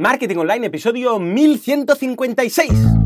Marketing Online, episodio 1156.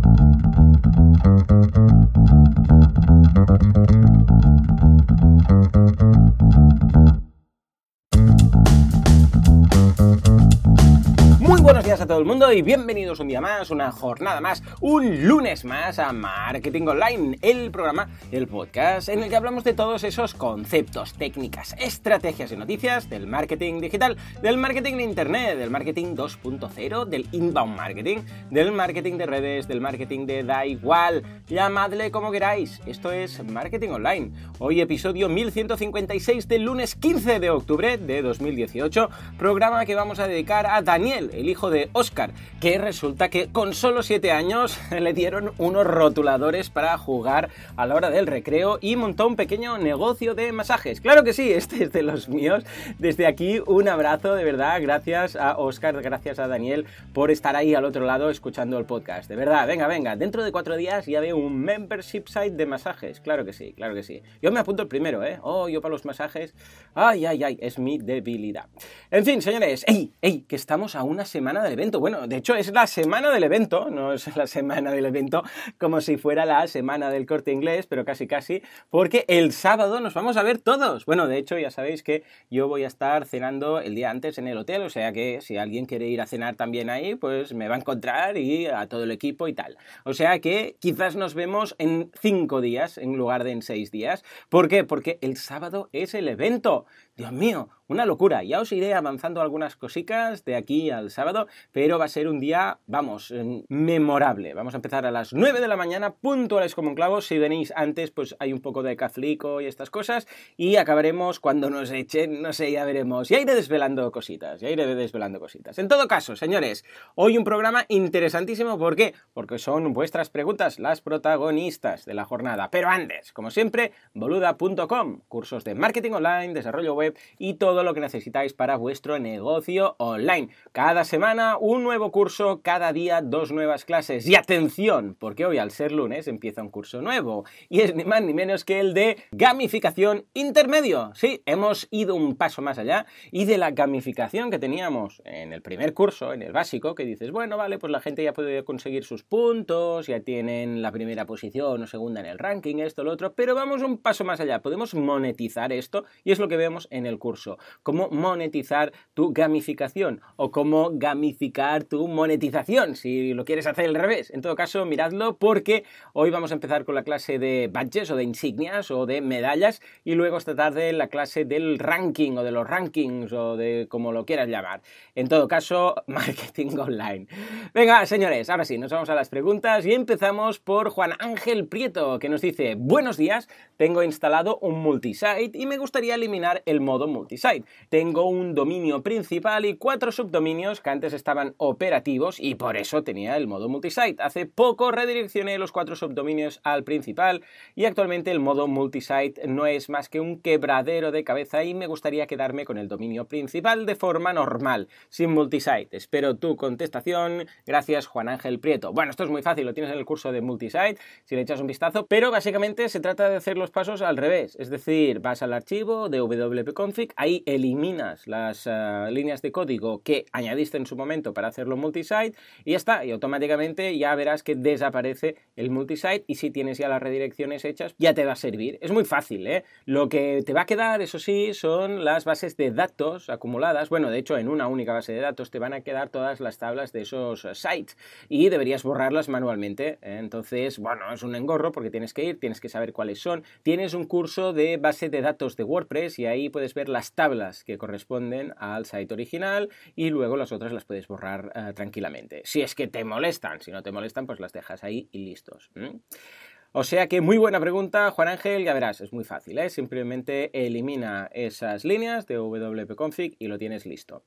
mundo y bienvenidos un día más, una jornada más, un lunes más a Marketing Online, el programa, el podcast en el que hablamos de todos esos conceptos, técnicas, estrategias y noticias del marketing digital, del marketing de Internet, del marketing 2.0, del inbound marketing, del marketing de redes, del marketing de da igual, llamadle como queráis, esto es Marketing Online. Hoy episodio 1156 del lunes 15 de octubre de 2018, programa que vamos a dedicar a Daniel, el hijo de Oscar que resulta que con solo 7 años le dieron unos rotuladores para jugar a la hora del recreo y montó un pequeño negocio de masajes. Claro que sí, este es de los míos. Desde aquí un abrazo, de verdad, gracias a Oscar, gracias a Daniel por estar ahí al otro lado escuchando el podcast. De verdad, venga, venga, dentro de cuatro días ya veo un membership site de masajes. Claro que sí, claro que sí. Yo me apunto el primero, ¿eh? Oh, yo para los masajes. Ay, ay, ay, es mi debilidad. En fin, señores, ¡ey! ¡ey! Que estamos a una semana del evento bueno, de hecho es la semana del evento, no es la semana del evento como si fuera la semana del corte inglés, pero casi casi, porque el sábado nos vamos a ver todos. Bueno, de hecho ya sabéis que yo voy a estar cenando el día antes en el hotel, o sea que si alguien quiere ir a cenar también ahí, pues me va a encontrar y a todo el equipo y tal. O sea que quizás nos vemos en cinco días en lugar de en seis días. ¿Por qué? Porque el sábado es el evento. Dios mío, una locura. Ya os iré avanzando algunas cositas de aquí al sábado, pero va a ser un día, vamos, em, memorable. Vamos a empezar a las 9 de la mañana, puntuales como un clavo. Si venís antes, pues hay un poco de caflico y estas cosas. Y acabaremos cuando nos echen, no sé, ya veremos. Ya iré desvelando cositas, ya iré desvelando cositas. En todo caso, señores, hoy un programa interesantísimo. ¿Por qué? Porque son vuestras preguntas las protagonistas de la jornada. Pero antes, como siempre, boluda.com, cursos de marketing online, desarrollo web y todo lo que necesitáis para vuestro negocio online. Cada semana un nuevo curso, cada día dos nuevas clases. Y atención, porque hoy al ser lunes empieza un curso nuevo y es ni más ni menos que el de gamificación intermedio. Sí, hemos ido un paso más allá y de la gamificación que teníamos en el primer curso, en el básico, que dices, bueno, vale, pues la gente ya puede conseguir sus puntos, ya tienen la primera posición o segunda en el ranking, esto, lo otro, pero vamos un paso más allá, podemos monetizar esto y es lo que vemos en el curso. Cómo monetizar tu gamificación o cómo gamificar tu monetización, si lo quieres hacer al revés. En todo caso, miradlo porque hoy vamos a empezar con la clase de badges o de insignias o de medallas y luego esta tarde la clase del ranking o de los rankings o de como lo quieras llamar. En todo caso, marketing online. Venga, señores, ahora sí, nos vamos a las preguntas y empezamos por Juan Ángel Prieto que nos dice, buenos días, tengo instalado un multisite y me gustaría eliminar el modo multisite. Tengo un dominio principal y cuatro subdominios que antes estaban operativos y por eso tenía el modo multisite. Hace poco redireccioné los cuatro subdominios al principal y actualmente el modo multisite no es más que un quebradero de cabeza y me gustaría quedarme con el dominio principal de forma normal, sin multisite. Espero tu contestación. Gracias, Juan Ángel Prieto. Bueno, esto es muy fácil, lo tienes en el curso de multisite, si le echas un vistazo, pero básicamente se trata de hacer los pasos al revés, es decir, vas al archivo de WP config, ahí eliminas las eh, líneas de código que añadiste en su momento para hacerlo multisite y ya está, y automáticamente ya verás que desaparece el multisite y si tienes ya las redirecciones hechas ya te va a servir. Es muy fácil, ¿eh? Lo que te va a quedar, eso sí, son las bases de datos acumuladas. Bueno, de hecho, en una única base de datos te van a quedar todas las tablas de esos eh, sites y deberías borrarlas manualmente. Entonces, bueno, es un engorro porque tienes que ir, tienes que saber cuáles son. Tienes un curso de base de datos de WordPress y ahí puedes puedes ver las tablas que corresponden al site original y luego las otras las puedes borrar eh, tranquilamente. Si es que te molestan, si no te molestan, pues las dejas ahí y listos. O sea que muy buena pregunta, Juan Ángel, ya verás, es muy fácil, ¿eh? simplemente elimina esas líneas de wp-config y lo tienes listo.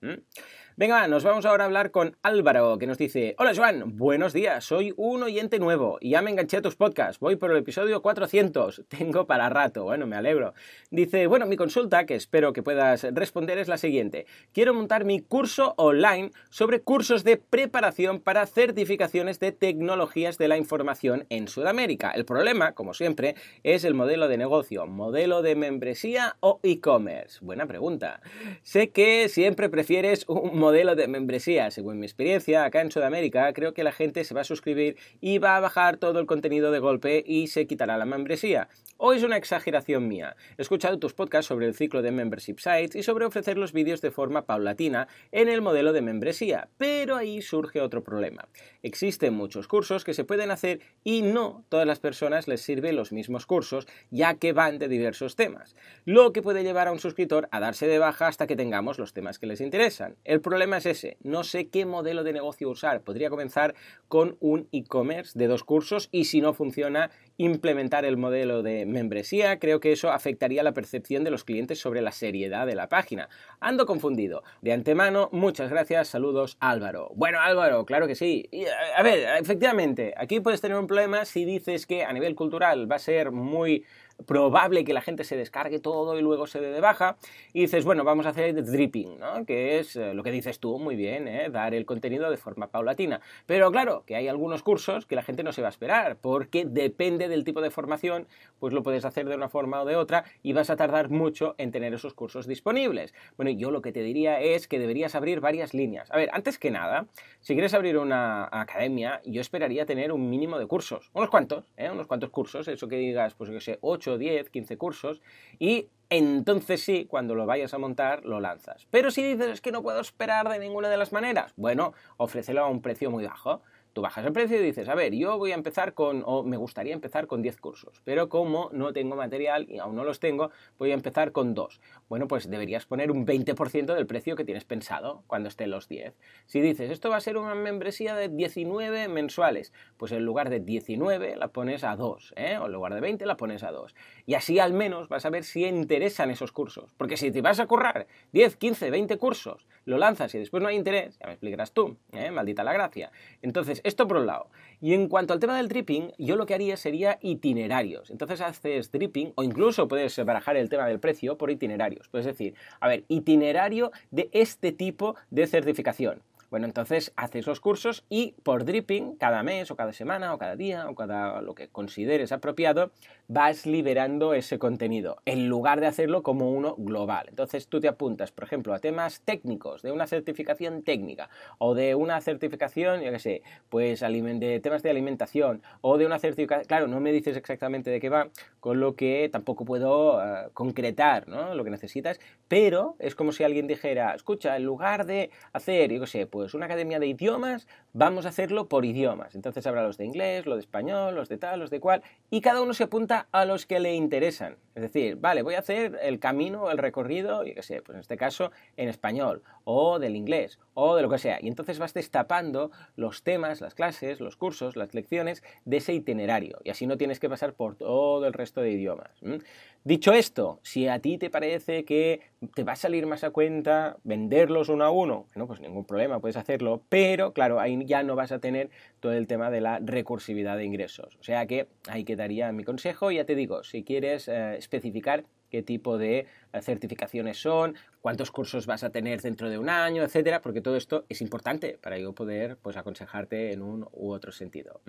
Venga, nos vamos ahora a hablar con Álvaro, que nos dice, hola Joan, buenos días, soy un oyente nuevo y ya me enganché a tus podcasts, voy por el episodio 400, tengo para rato, bueno, me alegro. Dice, bueno, mi consulta, que espero que puedas responder, es la siguiente. Quiero montar mi curso online sobre cursos de preparación para certificaciones de tecnologías de la información en Sudamérica. El problema, como siempre, es el modelo de negocio, modelo de membresía o e-commerce. Buena pregunta. Sé que siempre prefieres un modelo modelo de membresía. Según mi experiencia, acá en Sudamérica creo que la gente se va a suscribir y va a bajar todo el contenido de golpe y se quitará la membresía. Hoy es una exageración mía? He escuchado tus podcasts sobre el ciclo de membership sites y sobre ofrecer los vídeos de forma paulatina en el modelo de membresía, pero ahí surge otro problema. Existen muchos cursos que se pueden hacer y no todas las personas les sirven los mismos cursos, ya que van de diversos temas, lo que puede llevar a un suscriptor a darse de baja hasta que tengamos los temas que les interesan. El el problema es ese, no sé qué modelo de negocio usar. Podría comenzar con un e-commerce de dos cursos y si no funciona, implementar el modelo de membresía. Creo que eso afectaría la percepción de los clientes sobre la seriedad de la página. Ando confundido. De antemano, muchas gracias, saludos Álvaro. Bueno Álvaro, claro que sí. A ver, efectivamente, aquí puedes tener un problema si dices que a nivel cultural va a ser muy probable que la gente se descargue todo y luego se dé de baja. Y dices, bueno, vamos a hacer dripping, ¿no? que es eh, lo que dices tú muy bien, eh, dar el contenido de forma paulatina. Pero claro, que hay algunos cursos que la gente no se va a esperar, porque depende del tipo de formación, pues lo puedes hacer de una forma o de otra y vas a tardar mucho en tener esos cursos disponibles. Bueno, yo lo que te diría es que deberías abrir varias líneas. A ver, antes que nada, si quieres abrir una academia, yo esperaría tener un mínimo de cursos, unos cuantos, ¿eh? unos cuantos cursos, eso que digas, pues yo sé, 8 10, 15 cursos y entonces sí, cuando lo vayas a montar, lo lanzas. Pero si dices que no puedo esperar de ninguna de las maneras, bueno, ofrécelo a un precio muy bajo. Tú bajas el precio y dices, a ver, yo voy a empezar con, o me gustaría empezar con 10 cursos, pero como no tengo material y aún no los tengo, voy a empezar con 2. Bueno, pues deberías poner un 20% del precio que tienes pensado cuando estén los 10. Si dices, esto va a ser una membresía de 19 mensuales, pues en lugar de 19 la pones a 2, ¿eh? o en lugar de 20 la pones a 2. Y así al menos vas a ver si interesan esos cursos. Porque si te vas a currar 10, 15, 20 cursos lo lanzas y después no hay interés, ya me explicarás tú, ¿eh? maldita la gracia. Entonces, esto por un lado. Y en cuanto al tema del dripping, yo lo que haría sería itinerarios. Entonces haces dripping o incluso puedes barajar el tema del precio por itinerarios. Puedes decir, a ver, itinerario de este tipo de certificación. Bueno, entonces haces esos cursos y por dripping, cada mes o cada semana o cada día o cada lo que consideres apropiado, vas liberando ese contenido en lugar de hacerlo como uno global. Entonces tú te apuntas, por ejemplo, a temas técnicos, de una certificación técnica o de una certificación, yo qué sé, pues de temas de alimentación o de una certificación, claro, no me dices exactamente de qué va, con lo que tampoco puedo eh, concretar ¿no? lo que necesitas, pero es como si alguien dijera, escucha, en lugar de hacer, yo qué sé, pues pues una academia de idiomas, vamos a hacerlo por idiomas. Entonces habrá los de inglés, los de español, los de tal, los de cual, y cada uno se apunta a los que le interesan. Es decir, vale, voy a hacer el camino, el recorrido, yo qué sé, pues en este caso en español, o del inglés, o de lo que sea. Y entonces vas destapando los temas, las clases, los cursos, las lecciones de ese itinerario. Y así no tienes que pasar por todo el resto de idiomas. Dicho esto, si a ti te parece que te va a salir más a cuenta venderlos uno a uno, bueno, pues ningún problema, puedes hacerlo, pero claro, ahí ya no vas a tener todo el tema de la recursividad de ingresos. O sea que ahí quedaría mi consejo, ya te digo, si quieres eh, especificar qué tipo de eh, certificaciones son, cuántos cursos vas a tener dentro de un año, etcétera, porque todo esto es importante para yo poder pues aconsejarte en un u otro sentido.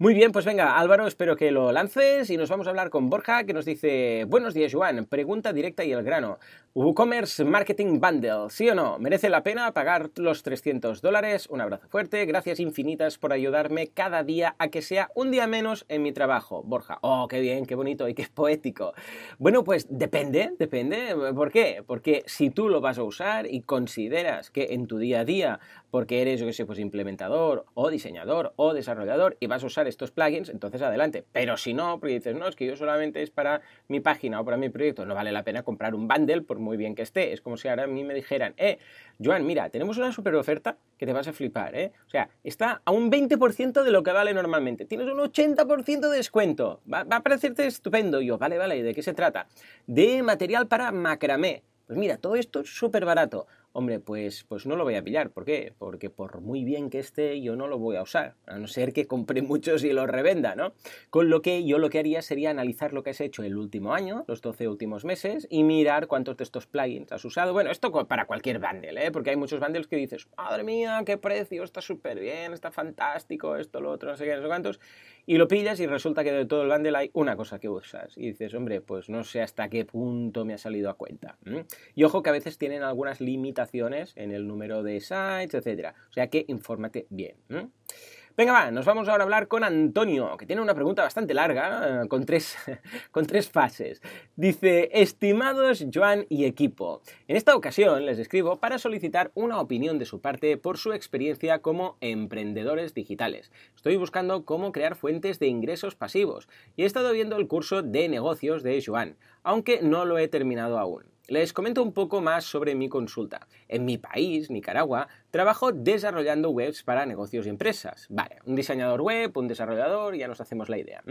Muy bien, pues venga, Álvaro, espero que lo lances y nos vamos a hablar con Borja que nos dice, "Buenos días, Juan, pregunta directa y el grano. WooCommerce Marketing Bundle, ¿sí o no? ¿Merece la pena pagar los 300 dólares? Un abrazo fuerte, gracias infinitas por ayudarme cada día a que sea un día menos en mi trabajo." Borja, "Oh, qué bien, qué bonito y qué poético." Bueno, pues depende, depende depende. ¿Por qué? Porque si tú lo vas a usar y consideras que en tu día a día porque eres, yo que sé, pues implementador o diseñador o desarrollador y vas a usar estos plugins, entonces adelante. Pero si no, porque dices, no, es que yo solamente es para mi página o para mi proyecto, no vale la pena comprar un bundle por muy bien que esté. Es como si ahora a mí me dijeran, eh, Joan, mira, tenemos una super oferta que te vas a flipar, ¿eh? O sea, está a un 20% de lo que vale normalmente. Tienes un 80% de descuento. Va, a parecerte estupendo. Y yo, vale, vale, ¿y de qué se trata? De material para macramé. Pues mira, todo esto es súper barato hombre, pues, pues no lo voy a pillar. ¿Por qué? Porque por muy bien que esté, yo no lo voy a usar, a no ser que compre muchos y los revenda, ¿no? Con lo que yo lo que haría sería analizar lo que has hecho el último año, los 12 últimos meses, y mirar cuántos de estos plugins has usado. Bueno, esto para cualquier bundle, ¿eh? Porque hay muchos bundles que dices, madre mía, qué precio, está súper bien, está fantástico, esto, lo otro, no sé qué, no sé cuántos y lo pillas y resulta que de todo el bundle hay una cosa que usas. Y dices, hombre, pues no sé hasta qué punto me ha salido a cuenta. Y ojo que a veces tienen algunas limitaciones en el número de sites, etc. O sea que infórmate bien. Venga, va, nos vamos ahora a hablar con Antonio, que tiene una pregunta bastante larga, eh, con tres, con tres fases. Dice, estimados Joan y equipo, en esta ocasión les escribo para solicitar una opinión de su parte por su experiencia como emprendedores digitales. Estoy buscando cómo crear fuentes de ingresos pasivos y he estado viendo el curso de negocios de Joan, aunque no lo he terminado aún. Les comento un poco más sobre mi consulta. En mi país, Nicaragua, Trabajo desarrollando webs para negocios y empresas. Vale, un diseñador web, un desarrollador, ya nos hacemos la idea.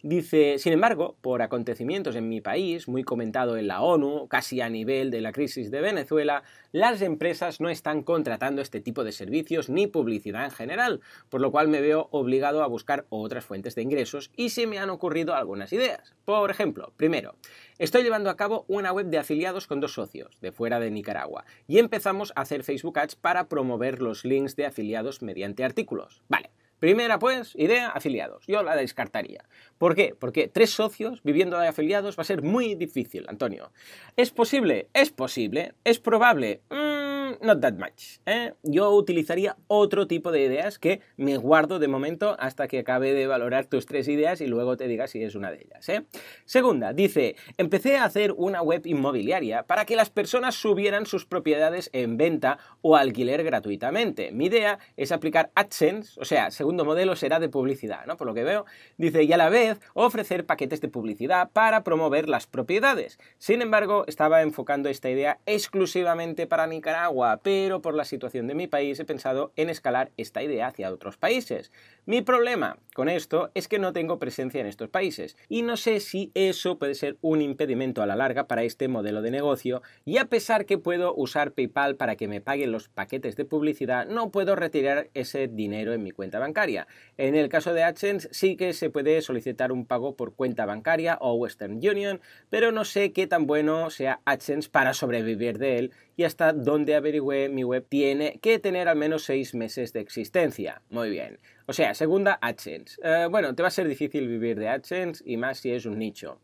Dice, sin embargo, por acontecimientos en mi país, muy comentado en la ONU, casi a nivel de la crisis de Venezuela, las empresas no están contratando este tipo de servicios ni publicidad en general, por lo cual me veo obligado a buscar otras fuentes de ingresos y se me han ocurrido algunas ideas. Por ejemplo, primero, estoy llevando a cabo una web de afiliados con dos socios, de fuera de Nicaragua, y empezamos a hacer Facebook Ads para promover los links de afiliados mediante artículos. Vale, Primera, pues, idea, afiliados. Yo la descartaría. ¿Por qué? Porque tres socios viviendo de afiliados va a ser muy difícil, Antonio. ¿Es posible? Es posible. ¿Es probable? Mm, not that much. ¿eh? Yo utilizaría otro tipo de ideas que me guardo de momento hasta que acabe de valorar tus tres ideas y luego te diga si es una de ellas. ¿eh? Segunda, dice, empecé a hacer una web inmobiliaria para que las personas subieran sus propiedades en venta o alquiler gratuitamente. Mi idea es aplicar AdSense, o sea, segundo modelo será de publicidad, ¿no? Por lo que veo, dice, y a la vez ofrecer paquetes de publicidad para promover las propiedades. Sin embargo, estaba enfocando esta idea exclusivamente para Nicaragua pero por la situación de mi país he pensado en escalar esta idea hacia otros países. Mi problema con esto es que no tengo presencia en estos países y no sé si eso puede ser un impedimento a la larga para este modelo de negocio y a pesar que puedo usar PayPal para que me paguen los paquetes de publicidad, no puedo retirar ese dinero en mi cuenta bancaria. En el caso de AdSense sí que se puede solicitar un pago por cuenta bancaria o Western Union, pero no sé qué tan bueno sea AdSense para sobrevivir de él y hasta donde averigüe mi web tiene que tener al menos 6 meses de existencia. Muy bien. O sea, segunda, AdSense. Eh, bueno, te va a ser difícil vivir de AdSense y más si es un nicho.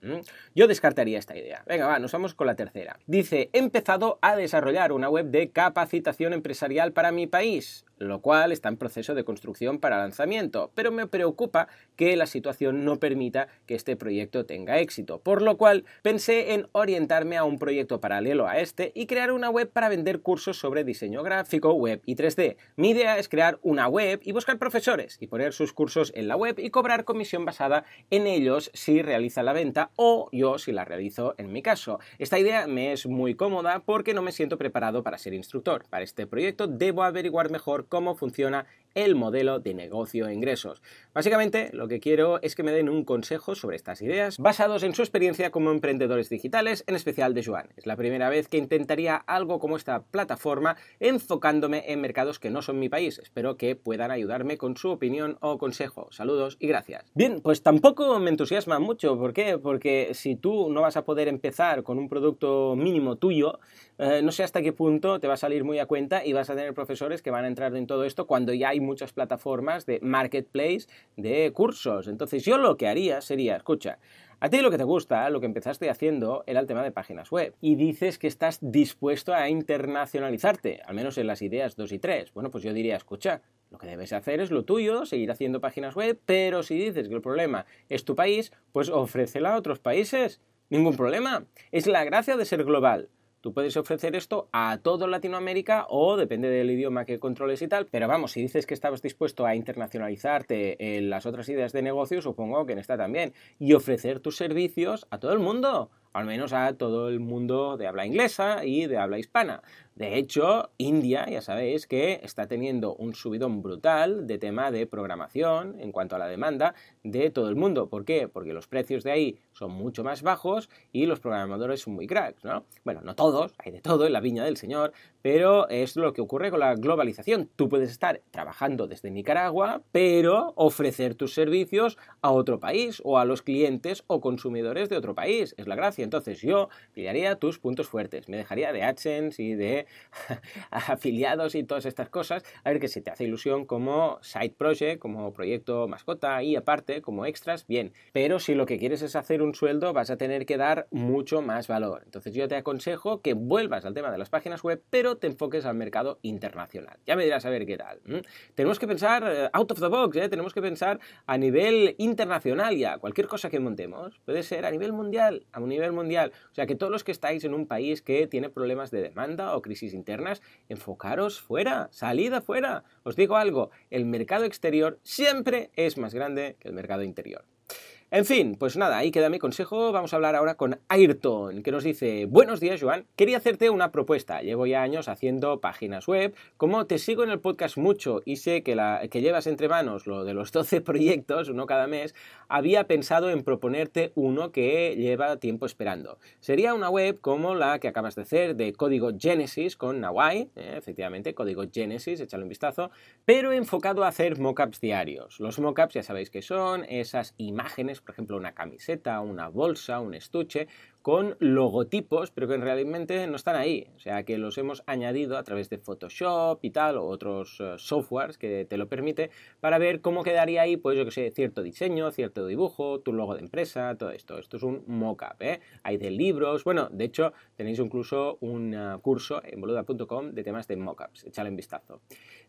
Yo descartaría esta idea. Venga, va, nos vamos con la tercera. Dice, he empezado a desarrollar una web de capacitación empresarial para mi país lo cual está en proceso de construcción para lanzamiento, pero me preocupa que la situación no permita que este proyecto tenga éxito, por lo cual pensé en orientarme a un proyecto paralelo a este y crear una web para vender cursos sobre diseño gráfico, web y 3D. Mi idea es crear una web y buscar profesores y poner sus cursos en la web y cobrar comisión basada en ellos si realiza la venta o yo si la realizo en mi caso. Esta idea me es muy cómoda porque no me siento preparado para ser instructor. Para este proyecto debo averiguar mejor cómo funciona el modelo de negocio e ingresos. Básicamente, lo que quiero es que me den un consejo sobre estas ideas basados en su experiencia como emprendedores digitales, en especial de Joan. Es la primera vez que intentaría algo como esta plataforma enfocándome en mercados que no son mi país. Espero que puedan ayudarme con su opinión o consejo. Saludos y gracias. Bien, pues tampoco me entusiasma mucho. ¿Por qué? Porque si tú no vas a poder empezar con un producto mínimo tuyo, eh, no sé hasta qué punto te va a salir muy a cuenta y vas a tener profesores que van a entrar en todo esto cuando ya hay muchas plataformas de marketplace de cursos. Entonces yo lo que haría sería, escucha, a ti lo que te gusta, lo que empezaste haciendo era el tema de páginas web y dices que estás dispuesto a internacionalizarte, al menos en las ideas 2 y 3. Bueno, pues yo diría, escucha, lo que debes hacer es lo tuyo, seguir haciendo páginas web, pero si dices que el problema es tu país, pues ofrécela a otros países. Ningún problema. Es la gracia de ser global. Tú puedes ofrecer esto a todo Latinoamérica o depende del idioma que controles y tal, pero vamos, si dices que estabas dispuesto a internacionalizarte en eh, las otras ideas de negocio, supongo que en esta también, y ofrecer tus servicios a todo el mundo al menos a todo el mundo de habla inglesa y de habla hispana. De hecho, India, ya sabéis que está teniendo un subidón brutal de tema de programación en cuanto a la demanda de todo el mundo. ¿Por qué? Porque los precios de ahí son mucho más bajos y los programadores son muy cracks, ¿no? Bueno, no todos, hay de todo en la viña del señor, pero es lo que ocurre con la globalización. Tú puedes estar trabajando desde Nicaragua, pero ofrecer tus servicios a otro país o a los clientes o consumidores de otro país. Es la gracia. Entonces yo pillaría tus puntos fuertes. Me dejaría de AdSense y de afiliados y todas estas cosas. A ver que si te hace ilusión como side project, como proyecto mascota y aparte como extras, bien. Pero si lo que quieres es hacer un sueldo, vas a tener que dar mucho más valor. Entonces yo te aconsejo que vuelvas al tema de las páginas web, pero te enfoques al mercado internacional. Ya me dirás a ver qué tal. ¿Mm? Tenemos que pensar eh, out of the box, ¿eh? tenemos que pensar a nivel internacional ya. Cualquier cosa que montemos puede ser a nivel mundial, a un nivel mundial. O sea que todos los que estáis en un país que tiene problemas de demanda o crisis internas, enfocaros fuera, salida afuera. Os digo algo, el mercado exterior siempre es más grande que el mercado interior. En fin, pues nada, ahí queda mi consejo. Vamos a hablar ahora con Ayrton, que nos dice, buenos días Joan, quería hacerte una propuesta. Llevo ya años haciendo páginas web. Como te sigo en el podcast mucho y sé que, llevas entre manos lo de los 12 proyectos, uno cada mes, había pensado en proponerte uno que lleva tiempo esperando. Sería una web como la que acabas de hacer de código Genesis con Nawai, eh, efectivamente, código Genesis, échale un vistazo, pero enfocado a hacer mockups diarios. Los mockups ya sabéis que son esas imágenes por ejemplo, una camiseta, una bolsa, un estuche, con logotipos, pero que realmente no están ahí. O sea, que los hemos añadido a través de Photoshop y tal, o otros eh, softwares que te lo permite, para ver cómo quedaría ahí, pues yo que sé, cierto diseño, cierto dibujo, tu logo de empresa, todo esto. Esto es un mockup, ¿eh? Hay de libros, bueno, de hecho, tenéis incluso un eh, curso en boluda.com de temas de mockups. Echale un vistazo.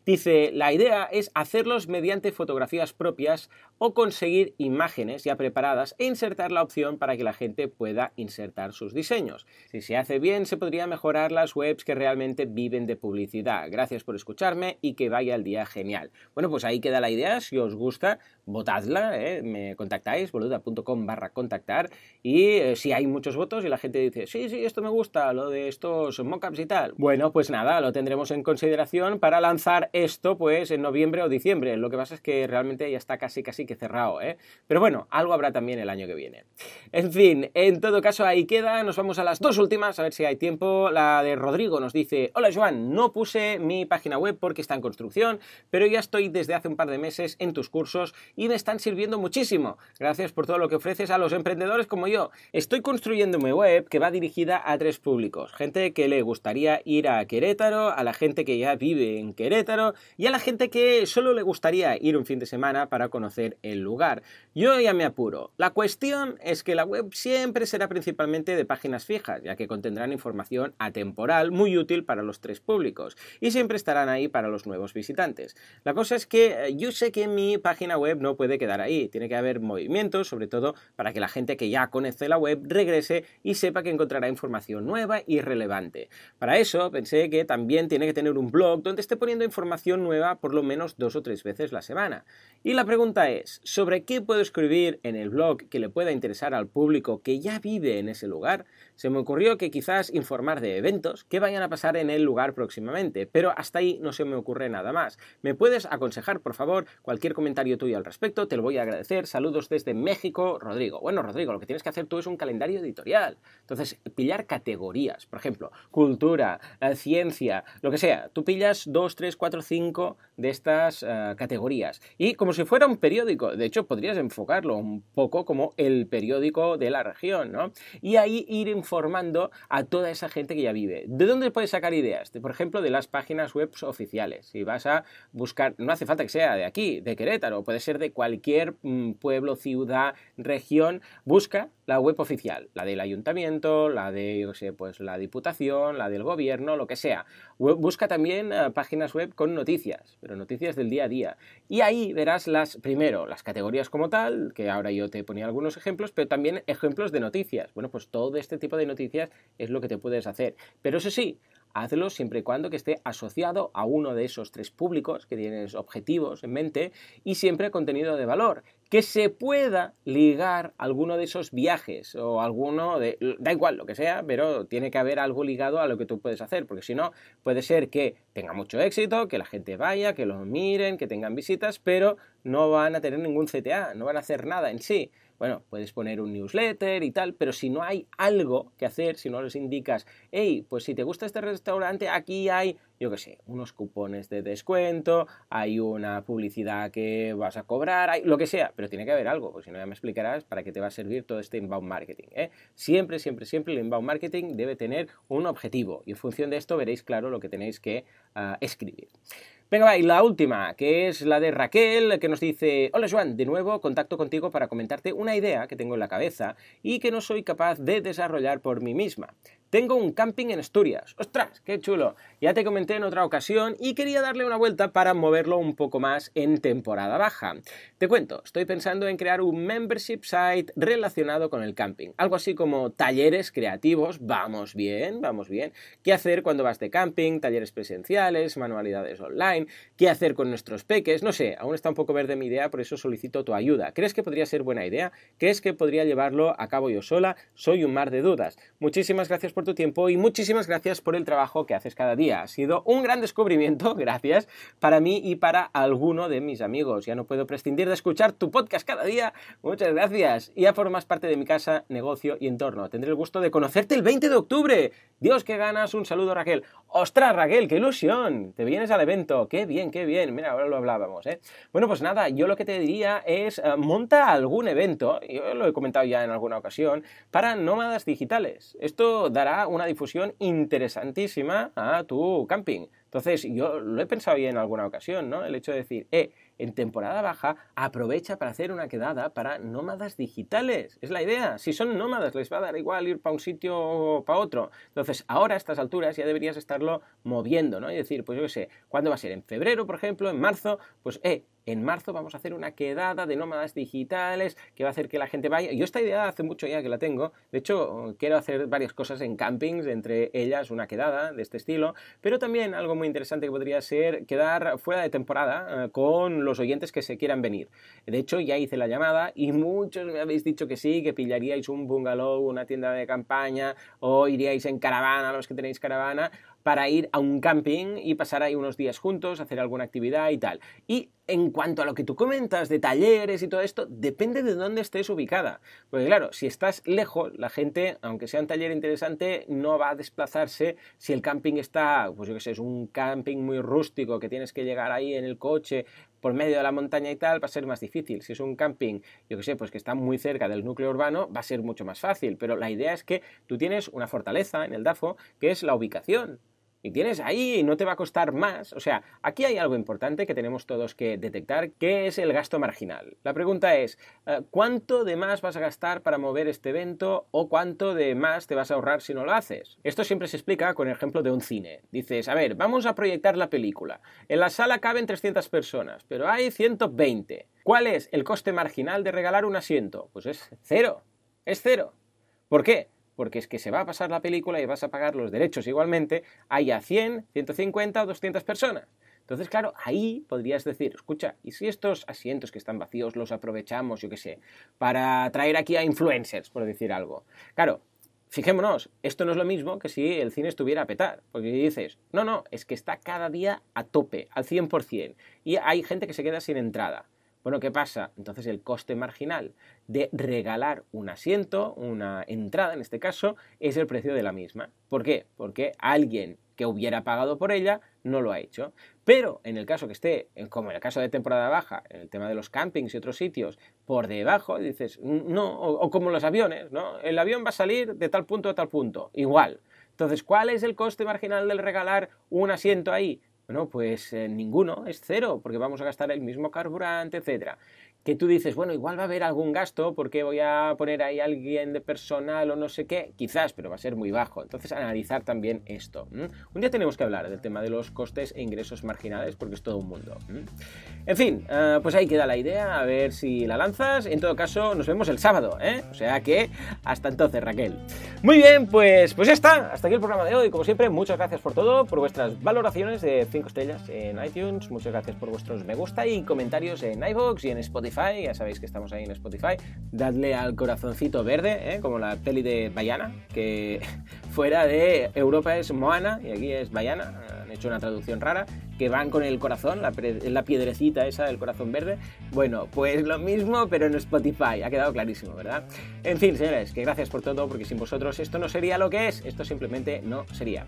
Dice, la idea es hacerlos mediante fotografías propias o conseguir imágenes ya preparadas e insertar la opción para que la gente pueda insertar sus diseños. Si se hace bien, se podría mejorar las webs que realmente viven de publicidad. Gracias por escucharme y que vaya el día genial. Bueno, pues ahí queda la idea. Si os gusta, votadla, ¿eh? me contactáis, boluda.com barra contactar. Y eh, si hay muchos votos y la gente dice, sí, sí, esto me gusta, lo de estos mockups y tal. Bueno, pues nada, lo tendremos en consideración para lanzar esto pues en noviembre o diciembre. Lo que pasa es que realmente ya está casi casi que cerrado, ¿eh? Pero bueno, algo habrá también el año que viene. En fin, en todo caso hay y queda, nos vamos a las dos últimas, a ver si hay tiempo. La de Rodrigo nos dice, hola Joan, no puse mi página web porque está en construcción, pero ya estoy desde hace un par de meses en tus cursos y me están sirviendo muchísimo. Gracias por todo lo que ofreces a los emprendedores como yo. Estoy construyendo mi web que va dirigida a tres públicos, gente que le gustaría ir a Querétaro, a la gente que ya vive en Querétaro y a la gente que solo le gustaría ir un fin de semana para conocer el lugar. Yo ya me apuro. La cuestión es que la web siempre será principal de páginas fijas, ya que contendrán información atemporal muy útil para los tres públicos y siempre estarán ahí para los nuevos visitantes. La cosa es que eh, yo sé que mi página web no puede quedar ahí, tiene que haber movimientos, sobre todo para que la gente que ya conoce la web regrese y sepa que encontrará información nueva y relevante. Para eso pensé que también tiene que tener un blog donde esté poniendo información nueva por lo menos dos o tres veces la semana. Y la pregunta es, ¿sobre qué puedo escribir en el blog que le pueda interesar al público que ya vive en ese lugar, se me ocurrió que quizás informar de eventos que vayan a pasar en el lugar próximamente, pero hasta ahí no se me ocurre nada más. ¿Me puedes aconsejar, por favor, cualquier comentario tuyo al respecto? Te lo voy a agradecer. Saludos desde México, Rodrigo. Bueno, Rodrigo, lo que tienes que hacer tú es un calendario editorial. Entonces, pillar categorías, por ejemplo, cultura, eh, ciencia, lo que sea. Tú pillas dos, tres, cuatro, cinco de estas eh, categorías. Y como si fuera un periódico, de hecho, podrías enfocarlo un poco como el periódico de la región, ¿no? y ahí ir informando a toda esa gente que ya vive. ¿De dónde puedes sacar ideas? De, por ejemplo, de las páginas web oficiales. Si vas a buscar, no hace falta que sea de aquí, de Querétaro, puede ser de cualquier mm, pueblo, ciudad, región, busca la web oficial, la del ayuntamiento, la de pues la diputación, la del gobierno, lo que sea. Busca también eh, páginas web con noticias, pero noticias del día a día. Y ahí verás las primero las categorías como tal, que ahora yo te ponía algunos ejemplos, pero también ejemplos de noticias. Bueno, pues todo este tipo de noticias es lo que te puedes hacer. Pero eso sí, hazlo siempre y cuando que esté asociado a uno de esos tres públicos que tienes objetivos en mente y siempre contenido de valor, que se pueda ligar alguno de esos viajes o alguno de... Da igual lo que sea, pero tiene que haber algo ligado a lo que tú puedes hacer, porque si no, puede ser que tenga mucho éxito, que la gente vaya, que lo miren, que tengan visitas, pero no van a tener ningún CTA, no van a hacer nada en sí. Bueno, puedes poner un newsletter y tal, pero si no hay algo que hacer, si no les indicas, hey, pues si te gusta este restaurante, aquí hay yo qué sé, unos cupones de descuento, hay una publicidad que vas a cobrar, hay lo que sea, pero tiene que haber algo, porque si no ya me explicarás para qué te va a servir todo este inbound marketing. ¿eh? Siempre, siempre, siempre el inbound marketing debe tener un objetivo y en función de esto veréis claro lo que tenéis que ah, escribir. Venga, va, y la última, que es la de Raquel, que nos dice, hola Juan de nuevo contacto contigo para comentarte una idea que tengo en la cabeza y que no soy capaz de desarrollar por mí misma. Tengo un camping en Asturias. ¡Ostras! ¡Qué chulo! Ya te comenté en otra ocasión y quería darle una vuelta para moverlo un poco más en temporada baja. Te cuento, estoy pensando en crear un membership site relacionado con el camping. Algo así como talleres creativos. Vamos bien, vamos bien. ¿Qué hacer cuando vas de camping? Talleres presenciales, manualidades online. ¿Qué hacer con nuestros peques? No sé, aún está un poco verde mi idea, por eso solicito tu ayuda. ¿Crees que podría ser buena idea? ¿Crees que podría llevarlo a cabo yo sola? Soy un mar de dudas. Muchísimas gracias por tu tiempo y muchísimas gracias por el trabajo que haces cada día. Ha sido un gran descubrimiento, gracias, para mí y para alguno de mis amigos. Ya no puedo prescindir de escuchar tu podcast cada día. Muchas gracias. Y ya formas parte de mi casa, negocio y entorno. Tendré el gusto de conocerte el 20 de octubre. Dios, que ganas. Un saludo, Raquel. ¡Ostras, Raquel, qué ilusión! Te vienes al evento. ¡Qué bien, qué bien! Mira, ahora lo hablábamos, ¿eh? Bueno, pues nada, yo lo que te diría es eh, monta algún evento, yo lo he comentado ya en alguna ocasión, para nómadas digitales. Esto da una difusión interesantísima a tu camping. Entonces, yo lo he pensado ya en alguna ocasión, ¿no? El hecho de decir, eh, en temporada baja aprovecha para hacer una quedada para nómadas digitales. Es la idea. Si son nómadas, les va a dar igual ir para un sitio o para otro. Entonces, ahora a estas alturas ya deberías estarlo moviendo, ¿no? Y decir, pues yo qué sé, ¿cuándo va a ser? ¿En febrero, por ejemplo? ¿En marzo? Pues, eh, en marzo vamos a hacer una quedada de nómadas digitales que va a hacer que la gente vaya. Yo esta idea hace mucho ya que la tengo. De hecho, quiero hacer varias cosas en campings, entre ellas una quedada de este estilo, pero también algo muy interesante que podría ser quedar fuera de temporada eh, con los oyentes que se quieran venir. De hecho, ya hice la llamada y muchos me habéis dicho que sí, que pillaríais un bungalow, una tienda de campaña o iríais en caravana, los que tenéis caravana para ir a un camping y pasar ahí unos días juntos, hacer alguna actividad y tal. Y en cuanto a lo que tú comentas de talleres y todo esto, depende de dónde estés ubicada. Porque claro, si estás lejos, la gente, aunque sea un taller interesante, no va a desplazarse si el camping está, pues yo qué sé, es un camping muy rústico que tienes que llegar ahí en el coche por medio de la montaña y tal, va a ser más difícil. Si es un camping, yo que sé, pues que está muy cerca del núcleo urbano, va a ser mucho más fácil. Pero la idea es que tú tienes una fortaleza en el DAFO, que es la ubicación y tienes ahí, no te va a costar más. O sea, aquí hay algo importante que tenemos todos que detectar, que es el gasto marginal. La pregunta es, eh, ¿cuánto de más vas a gastar para mover este evento o cuánto de más te vas a ahorrar si no lo haces? Esto siempre se explica con el ejemplo de un cine. Dices, a ver, vamos a proyectar la película. En la sala caben 300 personas, pero hay 120. ¿Cuál es el coste marginal de regalar un asiento? Pues es cero. Es cero. ¿Por qué? porque es que se va a pasar la película y vas a pagar los derechos igualmente, hay 100, 150 o 200 personas. Entonces, claro, ahí podrías decir, escucha, ¿y si estos asientos que están vacíos los aprovechamos, yo qué sé, para traer aquí a influencers, por decir algo? Claro, fijémonos, esto no es lo mismo que si el cine estuviera a petar, porque dices, no, no, es que está cada día a tope, al 100%, y hay gente que se queda sin entrada. Bueno, ¿qué pasa? Entonces el coste marginal de regalar un asiento, una entrada en este caso, es el precio de la misma. ¿Por qué? Porque alguien que hubiera pagado por ella no lo ha hecho. Pero en el caso que esté, como en el caso de temporada baja, en el tema de los campings y otros sitios, por debajo, dices, no, o, como los aviones, ¿no? El avión va a salir de tal punto a tal punto, igual. Entonces, ¿cuál es el coste marginal del regalar un asiento ahí? Bueno, pues eh, ninguno, es cero, porque vamos a gastar el mismo carburante, etcétera que tú dices, bueno, igual va a haber algún gasto porque voy a poner ahí a alguien de personal o no sé qué, quizás, pero va a ser muy bajo. Entonces, analizar también esto. Un día tenemos que hablar del tema de los costes e ingresos marginales porque es todo un mundo. En fin, eh, pues ahí queda la idea, a ver si la lanzas. En todo caso, nos vemos el sábado, ¿eh? O sea que hasta entonces, Raquel. Muy bien, pues, pues ya está. Hasta aquí el programa de hoy. Como siempre, muchas gracias por todo, por vuestras valoraciones de 5 estrellas en iTunes, muchas gracias por vuestros me gusta y comentarios en iVoox y en Spotify ya sabéis que estamos ahí en Spotify, dadle al corazoncito verde, ¿eh? como la peli de Bayana, que fuera de Europa es Moana y aquí es Bayana, han hecho una traducción rara, que van con el corazón, la, la piedrecita esa del corazón verde. Bueno, pues lo mismo, pero en Spotify, ha quedado clarísimo, ¿verdad? En fin, señores, que gracias por todo, porque sin vosotros esto no sería lo que es, esto simplemente no sería.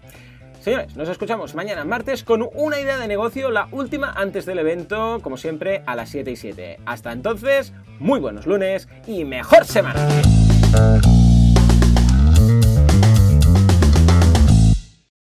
Señores, nos escuchamos mañana martes con una idea de negocio, la última antes del evento, como siempre, a las 7 y 7. Hasta entonces, muy buenos lunes y mejor semana.